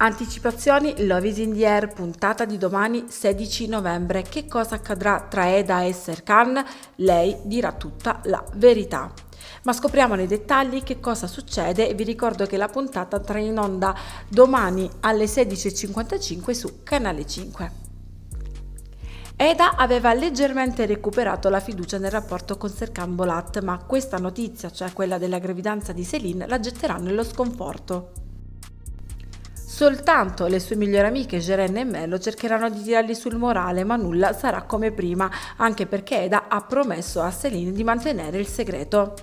Anticipazioni Love is in the Air, puntata di domani 16 novembre. Che cosa accadrà tra Eda e Serkan? Lei dirà tutta la verità. Ma scopriamo nei dettagli che cosa succede e vi ricordo che la puntata andrà in onda domani alle 16.55 su Canale 5. Eda aveva leggermente recuperato la fiducia nel rapporto con Serkan Bolat, ma questa notizia, cioè quella della gravidanza di Céline, la getterà nello sconforto. Soltanto le sue migliori amiche Gerenne e Mello cercheranno di tirargli sul morale, ma nulla sarà come prima, anche perché Eda ha promesso a Celine di mantenere il segreto.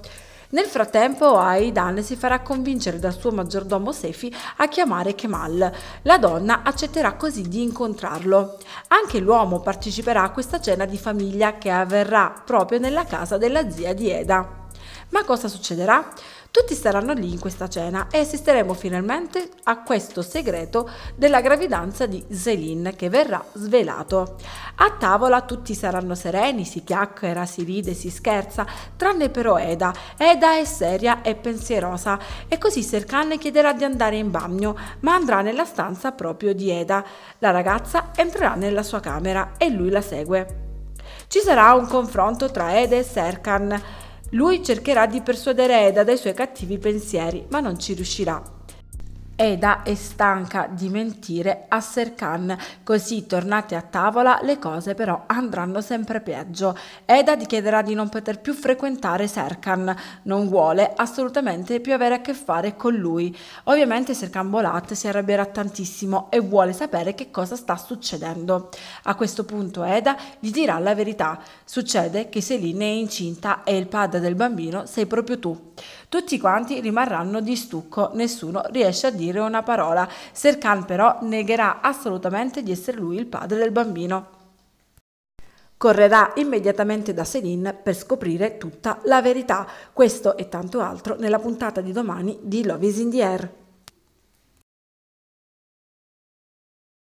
Nel frattempo Aidan si farà convincere dal suo maggiordomo Sefi a chiamare Kemal. La donna accetterà così di incontrarlo. Anche l'uomo parteciperà a questa cena di famiglia che avverrà proprio nella casa della zia di Eda. Ma cosa succederà? Tutti saranno lì in questa cena e assisteremo finalmente a questo segreto della gravidanza di Céline che verrà svelato. A tavola tutti saranno sereni, si chiacchiera, si ride, si scherza, tranne però Eda. Eda è seria e pensierosa e così Serkan chiederà di andare in bagno, ma andrà nella stanza proprio di Eda. La ragazza entrerà nella sua camera e lui la segue. Ci sarà un confronto tra Eda e Serkan. Lui cercherà di persuadere Eda dai suoi cattivi pensieri, ma non ci riuscirà. Eda è stanca di mentire a Serkan, così tornate a tavola le cose però andranno sempre peggio. Eda ti chiederà di non poter più frequentare Serkan, non vuole assolutamente più avere a che fare con lui. Ovviamente Serkan Bolat si arrabbierà tantissimo e vuole sapere che cosa sta succedendo. A questo punto Eda gli dirà la verità. Succede che Selin è incinta e il padre del bambino sei proprio tu. Tutti quanti rimarranno di stucco, nessuno riesce a dire una parola. Serkan però negherà assolutamente di essere lui il padre del bambino. Correrà immediatamente da Selin per scoprire tutta la verità. Questo e tanto altro nella puntata di domani di Love is in the Air.